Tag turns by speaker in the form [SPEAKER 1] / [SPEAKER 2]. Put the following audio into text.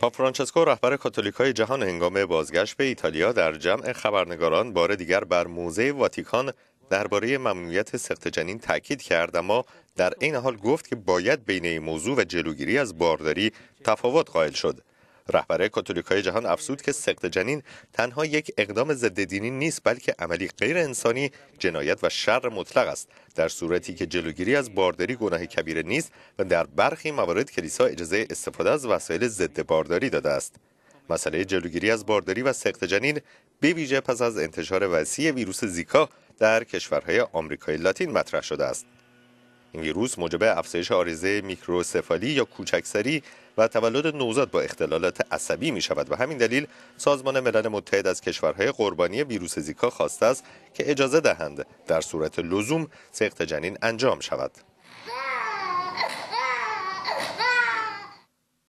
[SPEAKER 1] پا فرانچسکو رهبر کاتولیکای جهان هنگام بازگشت به ایتالیا در جمع خبرنگاران بار دیگر بر موزه واتیکان درباره ممنوعیت سخت جنین تاکید کرد اما در این حال گفت که باید بین این موضوع و جلوگیری از بارداری تفاوت قائل شد رهبر کاتولیکای جهان افسود که سقط جنین تنها یک اقدام ضد دینی نیست بلکه عملی غیر انسانی جنایت و شر مطلق است در صورتی که جلوگیری از بارداری گناه کبیره نیست و در برخی موارد کلیسا اجازه استفاده از وسایل ضد بارداری داده است مسئله جلوگیری از بارداری و سقط جنین به ویژه پس از انتشار وسیع ویروس زیکا در کشورهای آمریکای لاتین مطرح شده است این ویروس موجب افزایش آریزه میکروسفالی یا کوچکسری و تولد نوزاد با اختلالات عصبی می شود و همین دلیل سازمان ملل متحد از کشورهای قربانی ویروس زیکا خواسته است که اجازه دهند در صورت لزوم سخت جنین انجام شود.